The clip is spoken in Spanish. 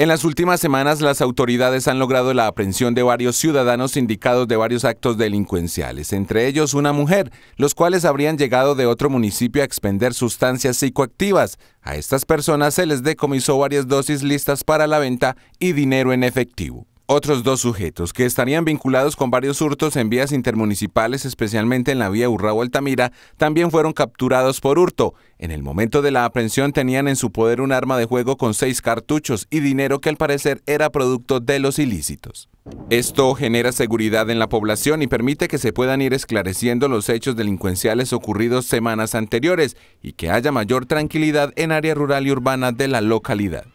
En las últimas semanas, las autoridades han logrado la aprehensión de varios ciudadanos indicados de varios actos delincuenciales, entre ellos una mujer, los cuales habrían llegado de otro municipio a expender sustancias psicoactivas. A estas personas se les decomisó varias dosis listas para la venta y dinero en efectivo otros dos sujetos que estarían vinculados con varios hurtos en vías intermunicipales, especialmente en la vía Urrao-Altamira, también fueron capturados por hurto. En el momento de la aprehensión tenían en su poder un arma de juego con seis cartuchos y dinero que al parecer era producto de los ilícitos. Esto genera seguridad en la población y permite que se puedan ir esclareciendo los hechos delincuenciales ocurridos semanas anteriores y que haya mayor tranquilidad en área rural y urbana de la localidad.